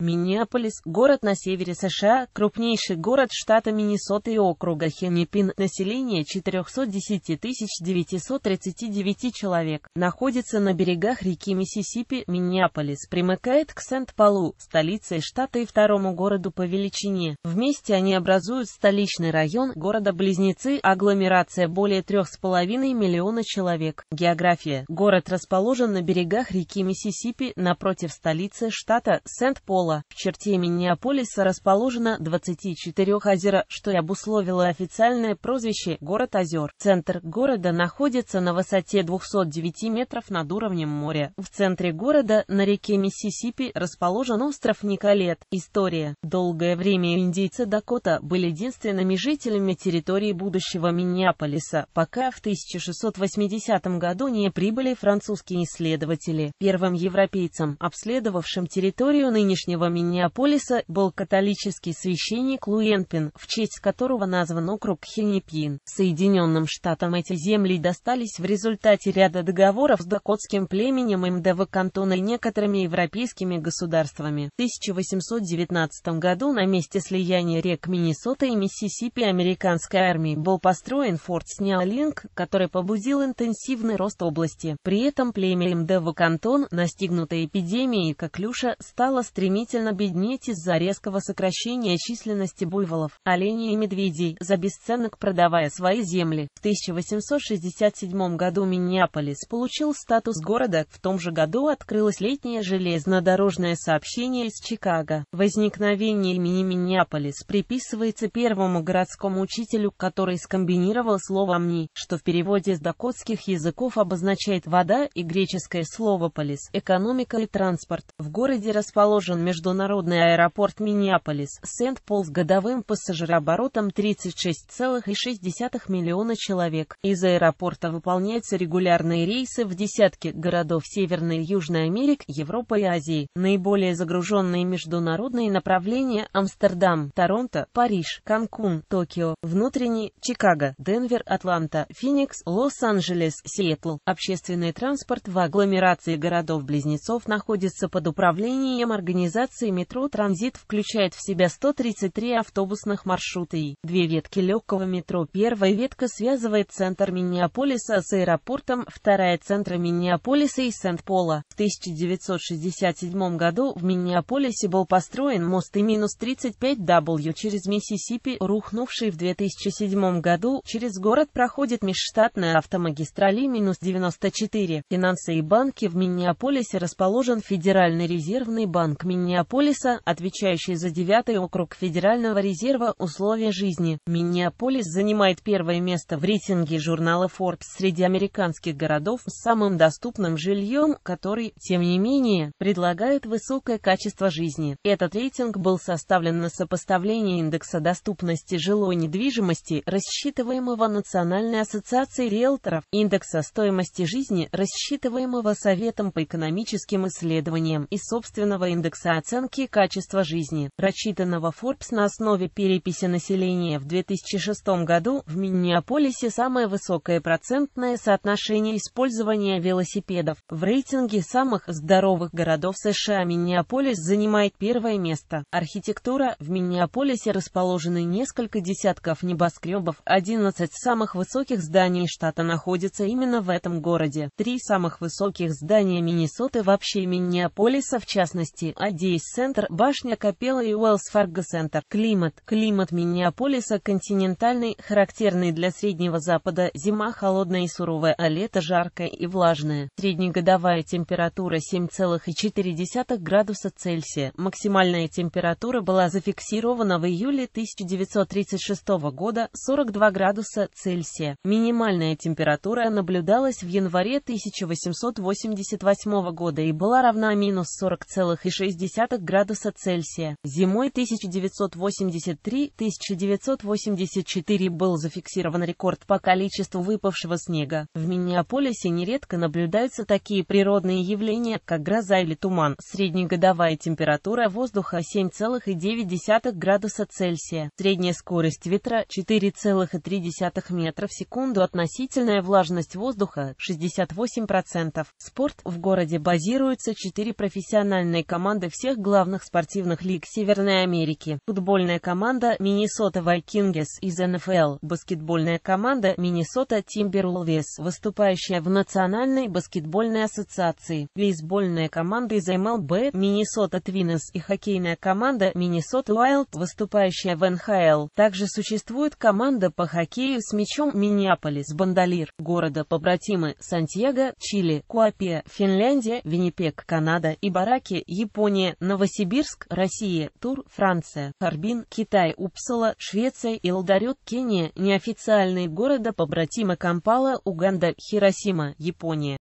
Миннеаполис – город на севере США, крупнейший город штата Миннесота и округа Хеннепин, население 410 939 человек, находится на берегах реки Миссисипи, Миннеаполис примыкает к Сент-Полу, столице штата и второму городу по величине. Вместе они образуют столичный район города-близнецы, агломерация более 3,5 миллиона человек. География. Город расположен на берегах реки Миссисипи, напротив столицы штата Сент-Пола. Миннеапола. В черте Миннеаполиса расположено 24 озера, что и обусловило официальное прозвище «Город озер». Центр города находится на высоте 209 метров над уровнем моря. В центре города на реке Миссисипи расположен остров Николет. История. Долгое время индейцы Дакота были единственными жителями территории будущего Миннеаполиса, пока в 1680 году не прибыли французские исследователи. Первым европейцам, обследовавшим территорию нынешнего древнего Миннеаполиса был католический священник Луэнпин, в честь которого назван округ Хенепин. Соединенным Штатам эти земли достались в результате ряда договоров с дакотским племенем МДВ Кантона и некоторыми европейскими государствами. В 1819 году на месте слияния рек Миннесота и Миссисипи американской армии был построен форт Сниалинг, который побудил интенсивный рост области. При этом племя МДВ Кантон, настигнутое эпидемией коклюша, стало стремительно стремительно беднеть из-за резкого сокращения численности буйволов, оленей и медведей, за бесценок продавая свои земли. В 1867 году Миннеаполис получил статус города, в том же году открылось летнее железнодорожное сообщение из Чикаго. Возникновение имени Миннеаполис приписывается первому городскому учителю, который скомбинировал слово «мни», что в переводе с дакотских языков обозначает «вода» и греческое слово «полис», «экономика» и «транспорт». В городе расположен между международный аэропорт Миннеаполис, Сент-Пол с годовым пассажирооборотом 36,6 миллиона человек. Из аэропорта выполняются регулярные рейсы в десятки городов Северной и Южной Америки, Европы и Азии. Наиболее загруженные международные направления Амстердам, Торонто, Париж, Канкун, Токио, внутренний, Чикаго, Денвер, Атланта, Феникс, Лос-Анджелес, Сиэтл. Общественный транспорт в агломерации городов-близнецов находится под управлением организации модернизации метро «Транзит» включает в себя 133 автобусных маршрута и две ветки легкого метро. Первая ветка связывает центр Миннеаполиса с аэропортом, вторая – центр Миннеаполиса и Сент-Пола. В 1967 году в Миннеаполисе был построен мост И-35W минус через Миссисипи, рухнувший в 2007 году. Через город проходит межштатная автомагистраль И-94. Финансы и банки в Миннеаполисе расположен Федеральный резервный банк Миннеаполиса. Миннеаполиса, отвечающий за 9 округ Федерального резерва «Условия жизни». Миннеаполис занимает первое место в рейтинге журнала Forbes среди американских городов с самым доступным жильем, который, тем не менее, предлагает высокое качество жизни. Этот рейтинг был составлен на сопоставление индекса доступности жилой недвижимости, рассчитываемого Национальной ассоциацией риэлторов, индекса стоимости жизни, рассчитываемого Советом по экономическим исследованиям и собственного индекса оценки качества жизни, рассчитанного Forbes на основе переписи населения в 2006 году, в Миннеаполисе самое высокое процентное соотношение использования велосипедов. В рейтинге самых здоровых городов США Миннеаполис занимает первое место. Архитектура. В Миннеаполисе расположены несколько десятков небоскребов. 11 самых высоких зданий штата находится именно в этом городе. Три самых высоких здания Миннесоты вообще Миннеаполиса в частности. один Кейс Центр, башня Капелла и Уэллс Фарго Центр. Климат. Климат Миннеаполиса континентальный, характерный для Среднего Запада, зима холодная и суровая, а лето жаркое и влажное. Среднегодовая температура 7,4 градуса Цельсия. Максимальная температура была зафиксирована в июле 1936 года 42 градуса Цельсия. Минимальная температура наблюдалась в январе 1888 года и была равна минус 40,6 0,2 градуса Цельсия. Зимой 1983-1984 был зафиксирован рекорд по количеству выпавшего снега. В Миннеаполисе нередко наблюдаются такие природные явления, как гроза или туман. Среднегодовая температура воздуха 7,9 градуса Цельсия. Средняя скорость ветра 4,3 метра в секунду. Относительная влажность воздуха 68%. Спорт в городе базируется 4 профессиональные команды всех всех главных спортивных лиг Северной Америки. Футбольная команда Миннесота Вайкингес из НФЛ, баскетбольная команда Миннесота Тимберлвес, выступающая в Национальной баскетбольной ассоциации, бейсбольная команда из МЛБ Миннесота Твинес и хоккейная команда Миннесота Уайлд, выступающая в НХЛ. Также существует команда по хоккею с мячом Миннеаполис Бандалир, города побратимы Сантьяго, Чили, Куапе, Финляндия, Виннипек, Канада и Бараки, Япония. Новосибирск, Россия, Тур, Франция, Харбин, Китай, Упсала, Швеция, Илдарет, Кения, неофициальные города побратима Кампала, Уганда, Хиросима, Япония.